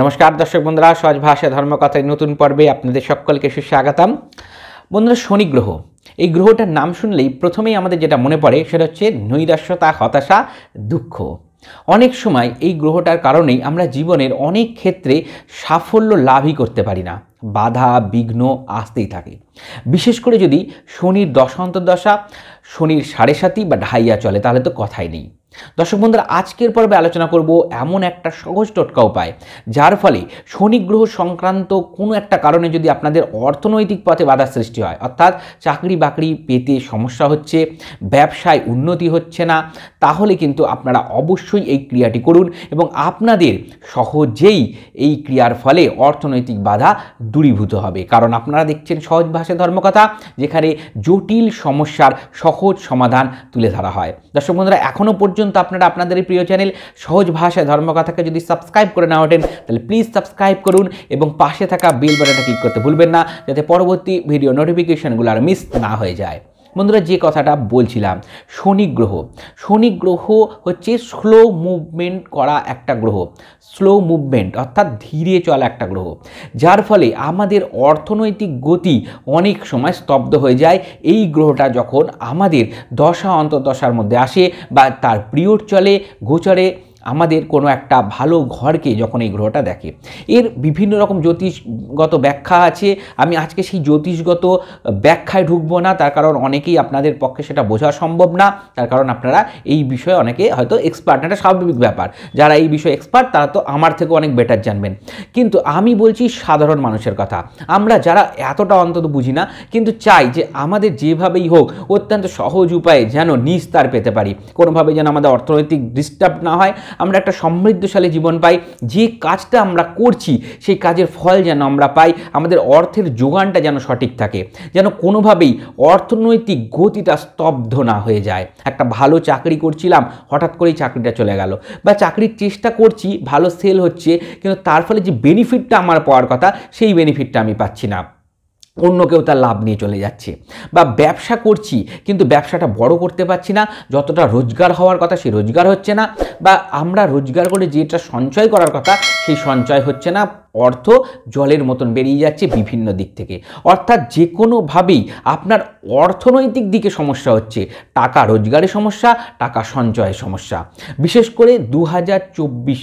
নমস্কার দর্শক বন্ধুরা সহজ ভাষা ধর্মকথায় নতুন পর্বে আপনাদের সকলকে সুস্বাগতম বন্ধুরা শনি গ্রহ এই গ্রহটার নাম শুনলেই প্রথমেই আমাদের যেটা মনে পড়ে সেটা হচ্ছে নৈরাশ্যতা হতাশা দুঃখ অনেক সময় এই গ্রহটার কারণেই আমরা জীবনের অনেক ক্ষেত্রে সাফল্য লাভই করতে পারি না বাধা বিঘ্ন আসতেই থাকে বিশেষ করে যদি শনির দশান্তর্দশা শনির সাড়ে সাতি বা ঢাইয়া চলে তাহলে তো কথাই নেই দর্শক বন্ধুরা আজকের পর্বে আলোচনা করব এমন একটা সহজ টোটকা উপায় যার ফলে শনি গ্রহ সংক্রান্ত কোনো একটা কারণে যদি আপনাদের অর্থনৈতিক পথে বাধা সৃষ্টি হয় অর্থাৎ চাকরি বাকরি পেতে সমস্যা হচ্ছে ব্যবসায় উন্নতি হচ্ছে না তাহলে কিন্তু আপনারা অবশ্যই এই ক্রিয়াটি করুন এবং আপনাদের সহজেই এই ক্রিয়ার ফলে অর্থনৈতিক বাধা দূরীভূত হবে কারণ আপনারা দেখছেন সহজ ভাষা ধর্মকথা যেখানে জটিল সমস্যার সহজ সমাধান তুলে ধরা হয় দর্শক বন্ধুরা এখনও পর্যন্ত পর্যন্ত আপনারা আপনাদের প্রিয় চ্যানেল সহজ ভাষায় ধর্মকথাকে যদি সাবস্ক্রাইব করে না ওঠেন তাহলে প্লিজ সাবস্ক্রাইব করুন এবং পাশে থাকা বেল বাটনটা ক্লিক করতে ভুলবেন না যাতে পরবর্তী ভিডিও নোটিফিকেশানগুলো আর মিস না হয়ে যায় বন্ধুরা যে কথাটা বলছিলাম শনি গ্রহ শনি গ্রহ হচ্ছে স্লো মুভমেন্ট করা একটা গ্রহ স্লো মুভমেন্ট অর্থাৎ ধীরে চলা একটা গ্রহ যার ফলে আমাদের অর্থনৈতিক গতি অনেক সময় স্তব্ধ হয়ে যায় এই গ্রহটা যখন আমাদের দশা অন্তর্দশার মধ্যে আসে বা তার প্রিয়ড চলে গোচরে আমাদের কোনো একটা ভালো ঘরকে যখন এই গ্রহটা দেখে এর বিভিন্ন রকম জ্যোতিষগত ব্যাখ্যা আছে আমি আজকে সেই জ্যোতিষগত ব্যাখ্যায় ঢুকবো না তার কারণ অনেকেই আপনাদের পক্ষে সেটা বোঝা সম্ভব না তার কারণ আপনারা এই বিষয়ে অনেকে হয়তো এক্সপার্ট না স্বাভাবিক ব্যাপার যারা এই বিষয়ে এক্সপার্ট তারা তো আমার থেকে অনেক বেটার জানবেন কিন্তু আমি বলছি সাধারণ মানুষের কথা আমরা যারা এতটা অন্তত বুঝি না কিন্তু চাই যে আমাদের যেভাবেই হোক অত্যন্ত সহজ উপায়ে যেন নিস্তার পেতে পারি কোনোভাবে যেন আমাদের অর্থনৈতিক ডিস্টার্ব না হয় আমরা একটা সমৃদ্ধশালী জীবন পাই যে কাজটা আমরা করছি সেই কাজের ফল যেন আমরা পাই আমাদের অর্থের যোগানটা যেন সঠিক থাকে যেন কোনোভাবেই অর্থনৈতিক গতিটা স্তব্ধ না হয়ে যায় একটা ভালো চাকরি করছিলাম হঠাৎ করেই চাকরিটা চলে গেল বা চাকরির চেষ্টা করছি ভালো সেল হচ্ছে কিন্তু তার ফলে যে বেনিফিটটা আমার পাওয়ার কথা সেই বেনিফিটটা আমি পাচ্ছি না অন্য কেউ তার লাভ নিয়ে চলে যাচ্ছে বা ব্যবসা করছি কিন্তু ব্যবসাটা বড় করতে পারছি না যতটা রোজগার হওয়ার কথা সেই রোজগার হচ্ছে না বা আমরা রোজগার করে যেটা সঞ্চয় করার কথা সেই সঞ্চয় হচ্ছে না অর্থ জলের মতন বেরিয়ে যাচ্ছে বিভিন্ন দিক থেকে অর্থাৎ যে কোনোভাবেই আপনার অর্থনৈতিক দিকে সমস্যা হচ্ছে টাকা রোজগারের সমস্যা টাকা সঞ্চয়ের সমস্যা বিশেষ করে দু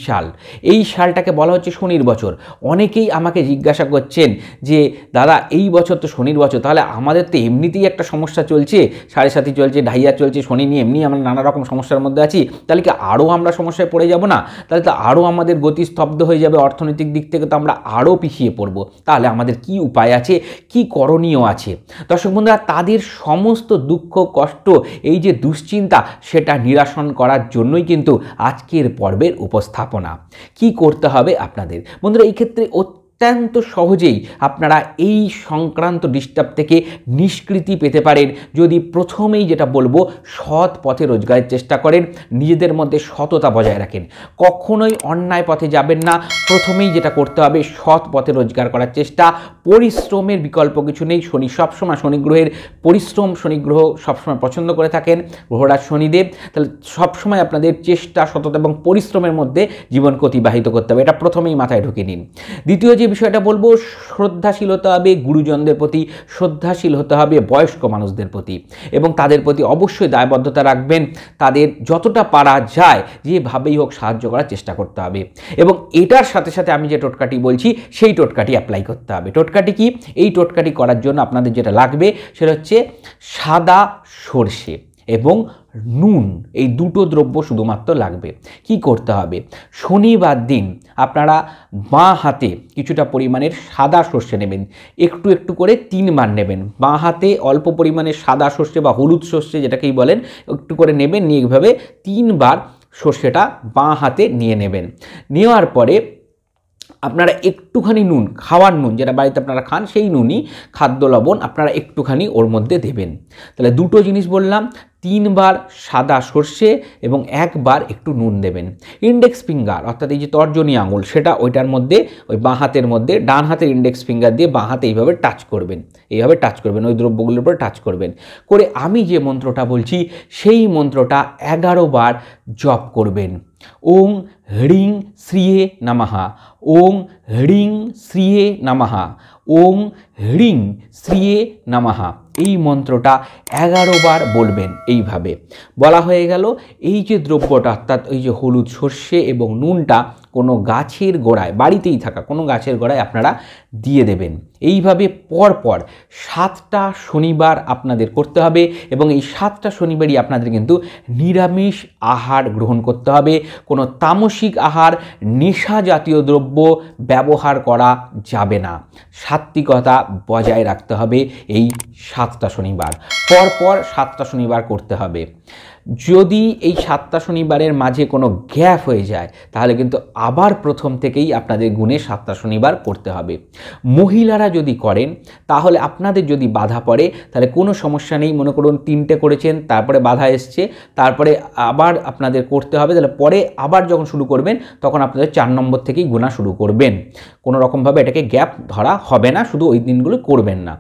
সাল এই সালটাকে বলা হচ্ছে শনির বছর অনেকেই আমাকে জিজ্ঞাসা করছেন যে দাদা এই বছর তো শনির বছর তাহলে আমাদের তো এমনিতেই একটা সমস্যা চলছে সাড়ে সাথী চলছে ঢাইয়া চলছে শনি নিয়ে এমনি আমরা নানা রকম সমস্যার মধ্যে আছি তাহলে কি আরও আমরা সমস্যায় পড়ে যাব না তাহলে তো আরও আমাদের গতি স্তব্ধ হয়ে যাবে অর্থনৈতিক দিক থেকে তো আমরা আরও পিছিয়ে পড়ব তাহলে আমাদের কি উপায় আছে কি করণীয় আছে দর্শক বন্ধুরা তাদের সমস্ত দুঃখ কষ্ট এই যে দুশ্চিন্তা সেটা নিরাসন করার জন্যই কিন্তু আজকের পর্বের উপস্থাপনা কি করতে হবে আপনাদের বন্ধুরা এই ক্ষেত্রে অত্যন্ত সহজেই আপনারা এই সংক্রান্ত ডিস্টার্ব থেকে নিষ্কৃতি পেতে পারেন যদি প্রথমেই যেটা বলবো সৎ পথে রোজগারের চেষ্টা করেন নিজেদের মধ্যে সততা বজায় রাখেন কখনোই অন্যায় পথে যাবেন না প্রথমেই যেটা করতে হবে সৎ পথে রোজগার করার চেষ্টা পরিশ্রমের বিকল্প কিছু নেই শনি সবসময় শনিগ্রহের পরিশ্রম শনিগ্রহ সবসময় পছন্দ করে থাকেন গ্রহরাজ শনিদেব তাহলে সবসময় আপনাদের চেষ্টা সততা এবং পরিশ্রমের মধ্যে জীবনকে অতিবাহিত করতে হবে এটা প্রথমেই মাথায় ঢুকে নিন দ্বিতীয় যে বিষয়টা বলবো শ্রদ্ধাশীল হতে হবে গুরুজনদের প্রতি শ্রদ্ধাশীল হতে হবে বয়স্ক মানুষদের প্রতি এবং তাদের প্রতি অবশ্যই দায়বদ্ধতা রাখবেন তাদের যতটা পারা যায় যেভাবেই হোক সাহায্য করার চেষ্টা করতে হবে এবং এটার সাথে সাথে আমি যে টোটকাটি বলছি সেই টোটকাটি অ্যাপ্লাই করতে হবে টোটকাটি কি এই টোটকাটি করার জন্য আপনাদের যেটা লাগবে সেটা হচ্ছে সাদা সর্ষে এবং নুন এই দুটো দ্রব্য শুধুমাত্র লাগবে কি করতে হবে শনিবার দিন আপনারা বাঁ হাতে কিছুটা পরিমাণের সাদা সর্ষে নেবেন একটু একটু করে তিনবার নেবেন বাঁ হাতে অল্প পরিমাণে সাদা সর্ষে বা হলুদ সর্ষে যেটাকেই বলেন একটু করে নেবেন নিয়ে এইভাবে তিনবার সর্ষেটা বাঁ হাতে নিয়ে নেবেন নেওয়ার পরে আপনারা একটুখানি নুন খাওয়ার নুন যেটা বাড়িতে আপনারা খান সেই নুনই খাদ্য লবণ আপনারা একটুখানি ওর মধ্যে দেবেন তাহলে দুটো জিনিস বললাম তিনবার সাদা সর্ষে এবং একবার একটু নুন দেবেন ইন্ডেক্স ফিঙ্গার অর্থাৎ এই যে তর্জনী আঙুল সেটা ওইটার মধ্যে ওই বাঁ হাতের মধ্যে ডান হাতের ইন্ডেক্স ফিঙ্গার দিয়ে বাঁ হাতে এইভাবে টাচ করবেন এইভাবে টাচ করবেন ওই দ্রব্যগুলোর উপরে টাচ করবেন করে আমি যে মন্ত্রটা বলছি সেই মন্ত্রটা এগারো বার জপ করবেন ওং হ্রিং শ্রিয়ে নামাহা ওং হ্রিং শ্রিয়ে নামাহা ওং হ্রিং শ্রিয়ে নামাহা এই মন্ত্রটা এগারো বার বলবেন এইভাবে বলা হয়ে গেল এই যে দ্রব্যটা অর্থাৎ এই যে হলুদ সর্ষে এবং নুনটা কোনো গাছের গোড়ায় বাড়িতেই থাকা কোনো গাছের গোড়ায় আপনারা দিয়ে দেবেন এইভাবে পরপর সাতটা শনিবার আপনাদের করতে হবে এবং এই সাতটা শনিবারই আপনাদের কিন্তু নিরামিষ আহার গ্রহণ করতে হবে কোনো তামসিক আহার নেশা জাতীয় দ্রব্য ব্যবহার করা যাবে না সাত্বিকতা বজায় রাখতে হবে এই সাতটা শনিবার পরপর সাতটা শনিবার করতে হবে যদি এই সাতটা শনিবারের মাঝে কোনো গ্যাপ হয়ে যায় তাহলে কিন্তু আবার প্রথম থেকেই আপনাদের গুণে সাতটা শনিবার করতে হবে মহিলারা যদি করেন তাহলে আপনাদের যদি বাধা পড়ে তাহলে কোনো সমস্যা নেই মনে করুন তিনটে করেছেন তারপরে বাধা এসছে তারপরে আবার আপনাদের করতে হবে তাহলে পরে আবার যখন শুরু করবেন তখন আপনাদের চার নম্বর থেকেই গোনা শুরু করবেন কোনো রকমভাবে এটাকে গ্যাপ ধরা হবে না শুধু ওই দিনগুলো করবেন না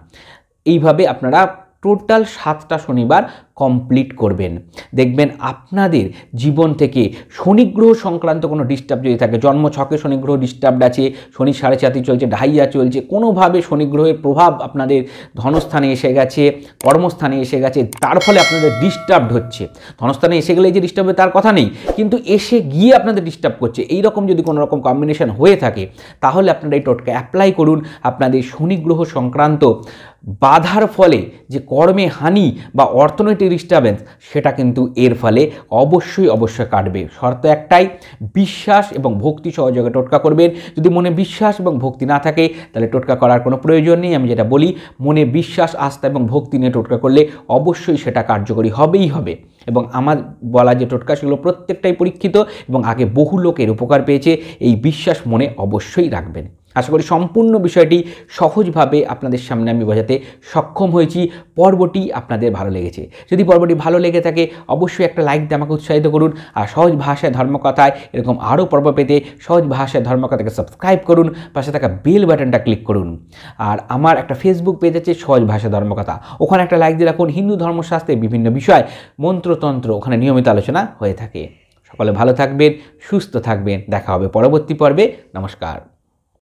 এইভাবে আপনারা টোটাল সাতটা শনিবার কমপ্লিট করবেন দেখবেন আপনাদের জীবন থেকে শনিগ্রহ সংক্রান্ত কোনো ডিস্টার্ব যদি থাকে জন্ম ছকে শনিগ্রহ ডিস্টার্বড আছে শনি সাড়ে চাতি চলছে ঢাইয়া চলছে কোনোভাবে শনিগ্রহের প্রভাব আপনাদের ধনস্থানে এসে গেছে কর্মস্থানে এসে গেছে তার ফলে আপনাদের ডিস্টার্বড হচ্ছে ধনস্থানে এসে গেলে যে ডিস্টার্ব হবে তার কথা নেই কিন্তু এসে গিয়ে আপনাদের ডিস্টার্ব করছে এই রকম যদি কোনো রকম কম্বিনেশন হয়ে থাকে তাহলে আপনারা এই টোটকা অ্যাপ্লাই করুন আপনাদের শনিগ্রহ সংক্রান্ত বাধার ফলে যে কর্মে হানি বা অর্থনৈতিক ডিস্টারবেন্স সেটা কিন্তু এর ফলে অবশ্যই অবশ্যই কাটবে শর্ত একটাই বিশ্বাস এবং ভক্তি সহযোগে টোটকা করবেন যদি মনে বিশ্বাস এবং ভক্তি না থাকে তাহলে টোটকা করার কোনো প্রয়োজন নেই আমি যেটা বলি মনে বিশ্বাস আস্থা এবং ভক্তি নিয়ে টোটকা করলে অবশ্যই সেটা কার্যকরী হবেই হবে এবং আমার বলা যে টোটকা সেগুলো প্রত্যেকটাই পরীক্ষিত এবং আগে বহু লোকের উপকার পেয়েছে এই বিশ্বাস মনে অবশ্যই রাখবেন আশা করি সম্পূর্ণ বিষয়টি সহজভাবে আপনাদের সামনে আমি বোঝাতে সক্ষম হয়েছি পর্বটি আপনাদের ভালো লেগেছে যদি পর্বটি ভালো লেগে থাকে অবশ্যই একটা লাইক দিয়ে আমাকে উৎসাহিত করুন আর সহজ ভাষায় ধর্মকথায় এরকম আরও পর্ব পেতে সহজ ভাষায় ধর্মকথাকে সাবস্ক্রাইব করুন পাশে থাকা বেল বাটনটা ক্লিক করুন আর আমার একটা ফেসবুক পেজ আছে সহজ ভাষা ধর্মকথা ওখানে একটা লাইক দিয়ে রাখুন হিন্দু ধর্মশাস্ত্রের বিভিন্ন বিষয় মন্ত্রতন্ত্র ওখানে নিয়মিত আলোচনা হয়ে থাকে সকলে ভালো থাকবেন সুস্থ থাকবেন দেখা হবে পরবর্তী পর্বে নমস্কার